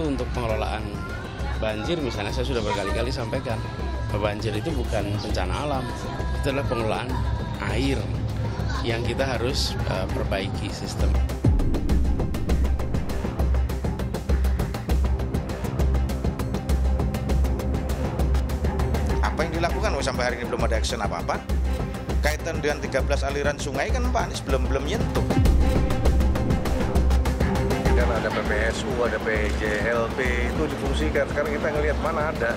dulu untuk pengelolaan banjir misalnya saya sudah berkali-kali sampaikan banjir itu bukan bencana alam itu adalah pengelolaan air yang kita harus uh, perbaiki sistem. Apa yang dilakukan oh, sampai hari ini belum ada action apa-apa? Kaitan dengan 13 aliran sungai kan Pak Anies belum belum nyentuh kan ada PPSU, ada PJLP itu difungsikan. Sekarang kita ngelihat mana ada. Eh,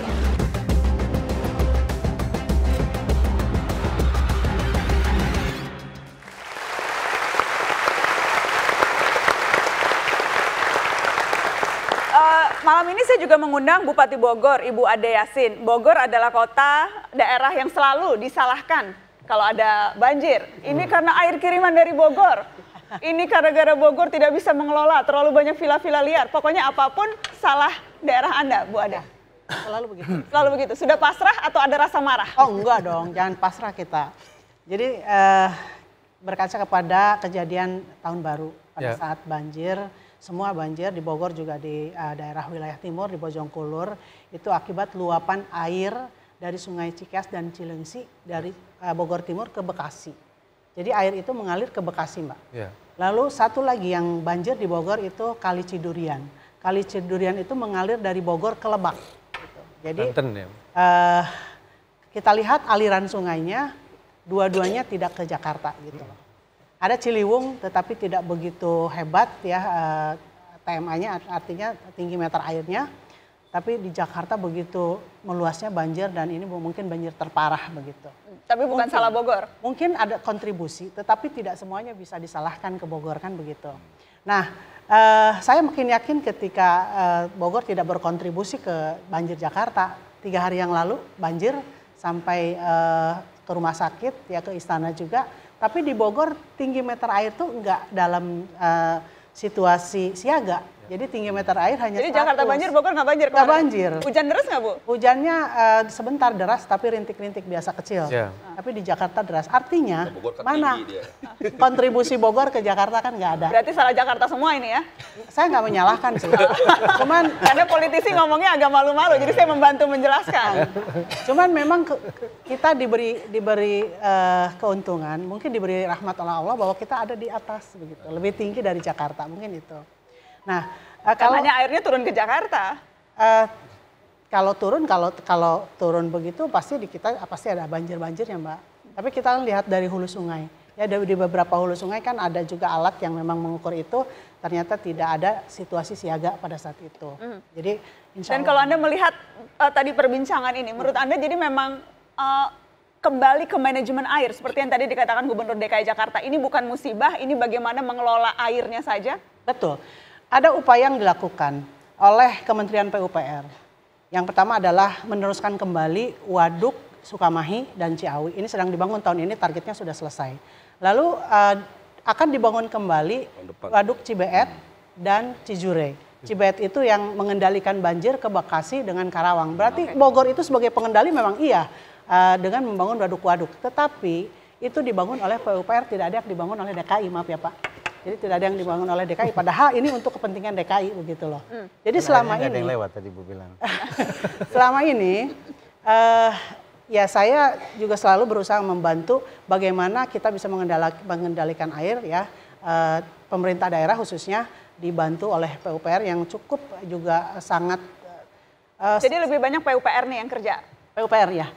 malam ini saya juga mengundang Bupati Bogor, Ibu Ade Yasin. Bogor adalah kota daerah yang selalu disalahkan kalau ada banjir. Ini karena air kiriman dari Bogor ini gara-gara Bogor tidak bisa mengelola terlalu banyak villa-villa liar. Pokoknya apapun salah daerah Anda, Bu Ada. Selalu begitu. Selalu begitu. Sudah pasrah atau ada rasa marah? Oh enggak dong, jangan pasrah kita. Jadi eh, berkaca kepada kejadian tahun baru pada yeah. saat banjir, semua banjir di Bogor juga di uh, daerah wilayah timur di Bojongkulur itu akibat luapan air dari Sungai Cikas dan Cilengsi dari uh, Bogor Timur ke Bekasi. Jadi air itu mengalir ke Bekasi, Mbak. Yeah. Lalu satu lagi yang banjir di Bogor itu Kali Cidurian. Kali Cidurian itu mengalir dari Bogor ke Lebak. Gitu. Jadi Banten, ya? uh, kita lihat aliran sungainya dua-duanya tidak ke Jakarta gitu Hmm. Ada Ciliwung tetapi tidak begitu hebat ya uh, eh, TMA-nya artinya tinggi meter airnya tapi di Jakarta begitu meluasnya banjir dan ini mungkin banjir terparah begitu. Tapi bukan mungkin, salah Bogor. Mungkin ada kontribusi, tetapi tidak semuanya bisa disalahkan ke Bogor kan begitu. Nah, eh, saya makin yakin ketika eh, Bogor tidak berkontribusi ke banjir Jakarta. Tiga hari yang lalu banjir sampai eh, ke rumah sakit ya ke istana juga. Tapi di Bogor tinggi meter air tuh enggak dalam eh, situasi siaga jadi tinggi meter air hanya Jadi 100. Jakarta banjir, Bogor nggak banjir? Nggak banjir. Hujan deras nggak, Bu? Hujannya uh, sebentar deras, tapi rintik-rintik biasa kecil. Yeah. Tapi di Jakarta deras. Artinya, kan mana kontribusi Bogor ke Jakarta kan nggak ada. Berarti salah Jakarta semua ini ya? Saya nggak menyalahkan sih. Cuman... Karena politisi ngomongnya agak malu-malu, jadi saya membantu menjelaskan. Cuman memang ke, kita diberi diberi uh, keuntungan, mungkin diberi rahmat oleh Allah bahwa kita ada di atas begitu, lebih tinggi dari Jakarta mungkin itu. Nah, uh, kalau hanya airnya turun ke Jakarta. Uh, kalau turun kalau kalau turun begitu pasti di kita pasti ada banjir-banjir ya, Mbak. Tapi kita lihat dari hulu sungai. Ya di beberapa hulu sungai kan ada juga alat yang memang mengukur itu ternyata tidak ada situasi siaga pada saat itu. Mm. Jadi insya Dan kalau Anda melihat uh, tadi perbincangan ini menurut Anda jadi memang uh, kembali ke manajemen air seperti yang tadi dikatakan Gubernur DKI Jakarta ini bukan musibah, ini bagaimana mengelola airnya saja? Betul ada upaya yang dilakukan oleh Kementerian PUPR. Yang pertama adalah meneruskan kembali Waduk Sukamahi dan Ciawi. Ini sedang dibangun tahun ini targetnya sudah selesai. Lalu uh, akan dibangun kembali Waduk Cibeet hmm. dan Cijure. Cibet itu yang mengendalikan banjir ke Bekasi dengan Karawang. Berarti Bogor itu sebagai pengendali memang iya uh, dengan membangun waduk-waduk. Tetapi itu dibangun oleh PUPR tidak ada yang dibangun oleh DKI, maaf ya Pak. Jadi tidak ada yang dibangun oleh DKI. Padahal ini untuk kepentingan DKI begitu loh. Hmm. Jadi Karena selama ini ada yang lewat tadi Bu bilang. selama ini uh, ya saya juga selalu berusaha membantu bagaimana kita bisa mengendalikan air ya. Uh, pemerintah daerah khususnya dibantu oleh PUPR yang cukup juga sangat uh, Jadi lebih banyak PUPR nih yang kerja. PUPR ya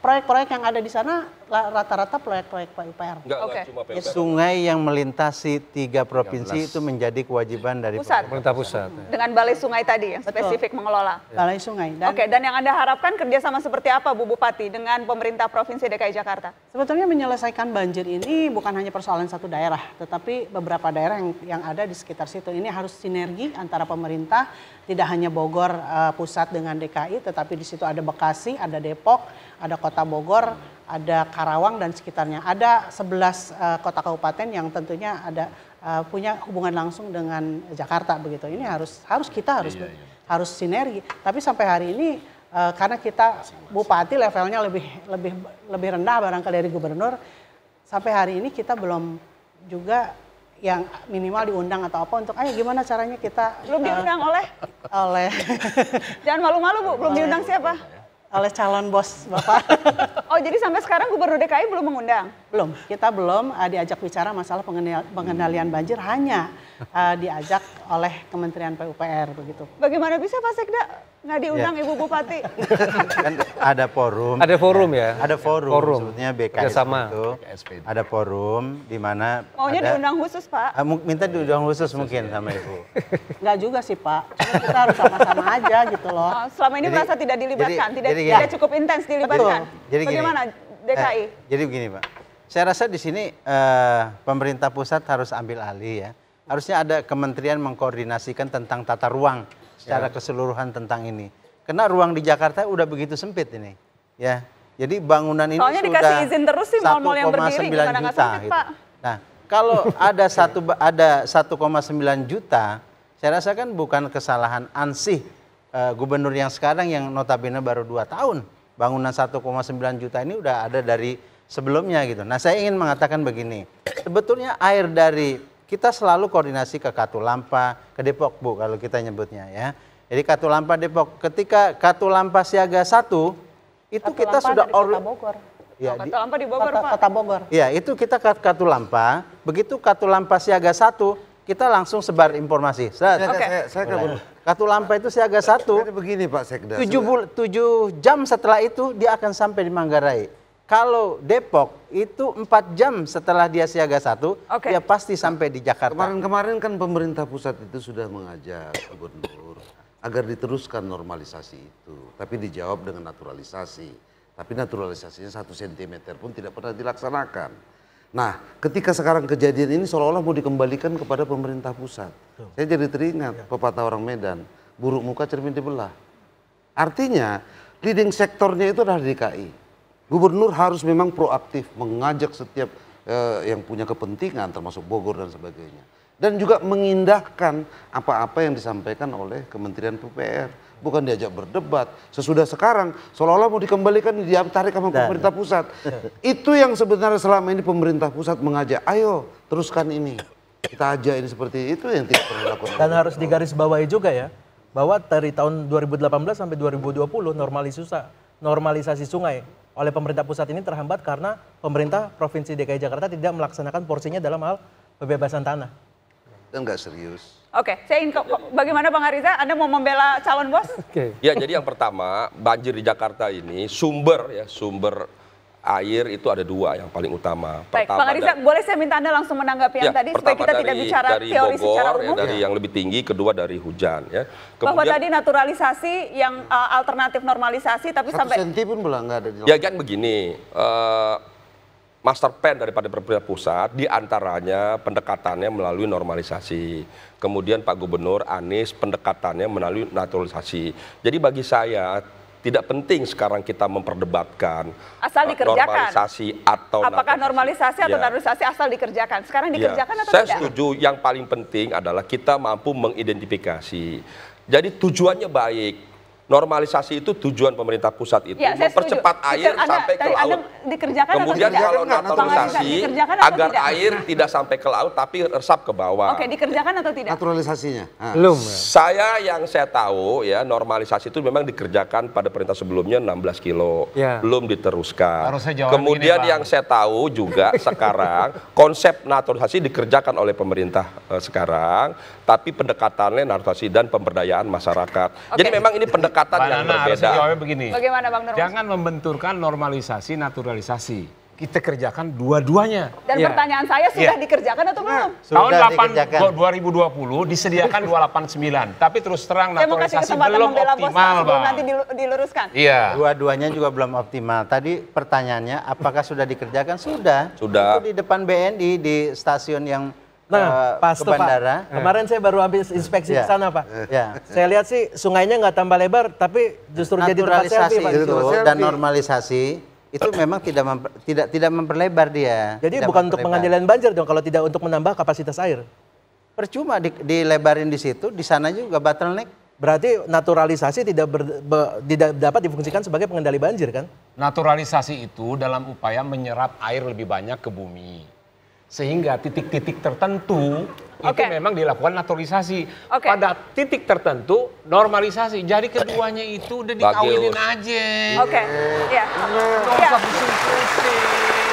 proyek-proyek yang ada di sana rata-rata proyek-proyek PUPR. Enggak, okay. cuma PUPR. Ya, sungai yang melintasi tiga provinsi 13. itu menjadi kewajiban dari pusat. pemerintah pusat. Ya. Dengan balai sungai tadi yang Betul. spesifik mengelola. Balai sungai. Dan, Oke, okay, dan yang Anda harapkan kerjasama seperti apa Bu Bupati dengan pemerintah Provinsi DKI Jakarta? Sebetulnya menyelesaikan banjir ini bukan hanya persoalan satu daerah, tetapi beberapa daerah yang, yang ada di sekitar situ. Ini harus sinergi antara pemerintah, tidak hanya Bogor uh, pusat dengan DKI, tetapi di situ ada Bekasi, ada Depok, ada Kota Bogor, ada Karawang dan sekitarnya. Ada 11 uh, eh, kota kabupaten yang tentunya ada uh, punya hubungan langsung dengan Jakarta begitu. Ini harus harus kita harus iya, iya. harus sinergi. Tapi sampai hari ini uh, karena kita bupati levelnya lebih lebih lebih rendah barangkali dari gubernur sampai hari ini kita belum juga yang minimal diundang atau apa untuk ayo gimana caranya kita belum diundang uh, oleh oleh jangan malu-malu bu belum oleh, diundang siapa oleh calon bos Bapak. oh, jadi sampai sekarang Gubernur DKI belum mengundang? Belum, kita belum uh, diajak bicara masalah pengendalian, banjir, hanya uh, diajak oleh Kementerian PUPR begitu. Bagaimana bisa Pak Sekda nggak diundang ya. Ibu Bupati. kan ada forum. Ada forum ya. Ada forum. forum. Sebetulnya BKS sama. itu. BKSP. Ada forum di mana. Maunya ada, diundang khusus Pak? Uh, minta diundang khusus mungkin sama Ibu. Nggak juga sih Pak. Cuma kita harus sama-sama aja gitu loh. Oh, selama ini jadi, merasa tidak dilibatkan, jadi, tidak, jadi cukup intens dilibatkan. Jadi Bagaimana DKI? Eh, jadi begini Pak. Saya rasa di sini eh, pemerintah pusat harus ambil alih ya harusnya ada kementerian mengkoordinasikan tentang tata ruang secara keseluruhan tentang ini. Karena ruang di Jakarta udah begitu sempit ini. Ya. Jadi bangunan ini Soalnya sudah dikasih izin terus sih mal-mal yang berdiri juta, sempit, gitu. Pak. Nah, kalau ada satu ada 1,9 juta, saya rasa kan bukan kesalahan ansih uh, gubernur yang sekarang yang notabene baru 2 tahun. Bangunan 1,9 juta ini udah ada dari sebelumnya gitu. Nah, saya ingin mengatakan begini. Sebetulnya air dari kita selalu koordinasi ke Katulampa, ke Depok Bu kalau kita nyebutnya ya. Jadi Katulampa Depok, ketika Katulampa siaga 1 itu Katu kita sudah or... Kota Bogor. Ya, oh, Katulampa di Bogor, Kota, Pak. Kota Bogor. Ya, itu kita ke Katulampa, begitu Katulampa siaga 1 kita langsung sebar informasi. Oke. okay. saya, Katulampa itu siaga satu. Begini Pak Sekda. tujuh jam setelah itu dia akan sampai di Manggarai. Kalau Depok itu empat jam setelah dia siaga satu, okay. dia pasti sampai di Jakarta. Kemarin-kemarin kan pemerintah pusat itu sudah mengajak gubernur agar diteruskan normalisasi itu, tapi dijawab dengan naturalisasi. Tapi naturalisasinya satu sentimeter pun tidak pernah dilaksanakan. Nah, ketika sekarang kejadian ini seolah-olah mau dikembalikan kepada pemerintah pusat. Saya jadi teringat iya. pepatah orang Medan, buruk muka cermin dibelah. Artinya, leading sektornya itu adalah DKI Gubernur harus memang proaktif mengajak setiap eh, yang punya kepentingan termasuk Bogor dan sebagainya. Dan juga mengindahkan apa-apa yang disampaikan oleh Kementerian PUPR. Bukan diajak berdebat. Sesudah sekarang seolah-olah mau dikembalikan tarik sama nah, pemerintah nah. pusat. Itu yang sebenarnya selama ini pemerintah pusat mengajak. Ayo teruskan ini. Kita ajak ini seperti itu yang tidak pernah dilakukan. Dan harus digarisbawahi juga ya. Bahwa dari tahun 2018 sampai 2020 normalisasi sungai oleh pemerintah pusat ini terhambat karena pemerintah provinsi DKI Jakarta tidak melaksanakan porsinya dalam hal pembebasan tanah. Itu enggak serius. Oke, okay, saya ingin bagaimana Bang Ariza, Anda mau membela calon bos? Oke. Okay. Ya, jadi yang pertama, banjir di Jakarta ini sumber ya, sumber air itu ada dua yang paling utama. Baik, Pak Bang Ariza, boleh saya minta Anda langsung menanggapi yang ya, tadi supaya kita dari, tidak bicara dari teori Bogor, secara ya, umum? Ya, dari yang lebih tinggi, kedua dari hujan. Ya. Kemudian, Bahwa tadi naturalisasi yang uh, alternatif normalisasi tapi sampai... senti pun belum nggak ada. Di ya kan begini, uh, master plan daripada pemerintah pusat diantaranya pendekatannya melalui normalisasi. Kemudian Pak Gubernur Anies pendekatannya melalui naturalisasi. Jadi bagi saya tidak penting sekarang kita memperdebatkan asal eh, dikerjakan. normalisasi atau apakah normalisasi atau ya. normalisasi asal dikerjakan. Sekarang ya, dikerjakan ya. atau Saya tidak? Saya setuju yang paling penting adalah kita mampu mengidentifikasi. Jadi tujuannya baik, normalisasi itu tujuan pemerintah pusat itu ya, mempercepat setuju. air sampai ke laut. Kemudian atau tidak? kalau naturalisasi atau agar tidak? air tidak sampai ke laut tapi resap ke bawah. Oke, dikerjakan atau tidak? Naturalisasinya. Ah. Belum. Ya. Saya yang saya tahu ya normalisasi itu memang dikerjakan pada perintah sebelumnya 16 kilo. Ya. Belum diteruskan. Kemudian ini, yang saya tahu juga sekarang konsep naturalisasi dikerjakan oleh pemerintah eh, sekarang tapi pendekatannya naturalisasi dan pemberdayaan masyarakat. Okay. Jadi memang ini pendekatan pendekatan Pak yang Nana, berbeda. Harus begini. Bagaimana Bang Nur? Jangan membenturkan normalisasi naturalisasi kita kerjakan dua-duanya. Dan yeah. pertanyaan saya iya. sudah yeah. dikerjakan atau belum? Sudah Tahun 8, 2020 disediakan 289, tapi terus terang saya naturalisasi belum optimal, Bang. Nanti diluruskan. Iya. Dua-duanya juga belum optimal. Tadi pertanyaannya apakah sudah dikerjakan? Sudah. Sudah. Itu di depan BNI di stasiun yang Nah, uh, pas ke bandara. Pak. Kemarin saya baru habis inspeksi yeah. ke iya. sana, Pak. Yeah. Iya. Saya lihat sih sungainya nggak tambah lebar, tapi justru jadi tempat selfie, Pak. Itu, dan normalisasi itu memang tidak memper, tidak tidak memperlebar dia. Jadi tidak bukan untuk pengendalian banjir dong kalau tidak untuk menambah kapasitas air. Percuma di, dilebarin di situ, di sana juga bottleneck. Berarti naturalisasi tidak ber, be, tidak dapat difungsikan sebagai pengendali banjir kan? Naturalisasi itu dalam upaya menyerap air lebih banyak ke bumi. Sehingga titik-titik tertentu okay. itu memang dilakukan naturalisasi. Okay. Pada titik tertentu normalisasi. Jadi keduanya itu udah dikawinin aja. Oke. Okay. Iya. Yeah. Yeah.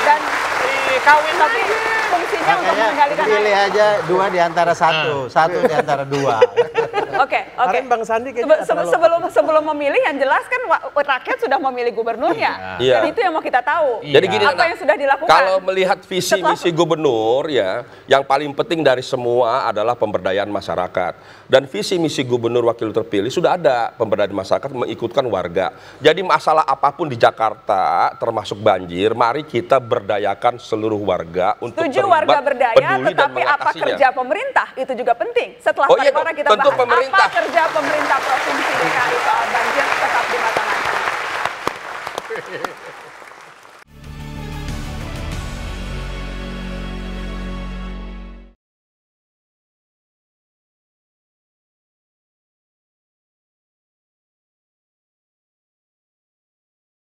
Dan iya, kawin tapi iya. fungsinya untuk mengendalikan. Pilih aja dua di antara satu, nah. satu di antara dua. Oke, oke. Bang Sandi kayaknya Se sebelum sebelum memilih yang jelas kan rakyat sudah memilih gubernurnya. Jadi iya. Dan iya. itu yang mau kita tahu. Iya. Jadi gini, apa nah, yang sudah dilakukan? Kalau melihat visi misi gubernur ya, yang paling penting dari semua adalah pemberdayaan masyarakat. Dan visi misi gubernur wakil terpilih sudah ada pemberdayaan masyarakat mengikutkan warga. Jadi masalah apapun di Jakarta termasuk banjir, mari kita berdayakan seluruh warga untuk Setuju warga berdaya, tetapi apa kerja pemerintah itu juga penting. Setelah oh, iya, kita tentu bahas pemerintah pemerintah. Apa kerja pemerintah Provinsi DKI soal banjir tetap di mata-mata.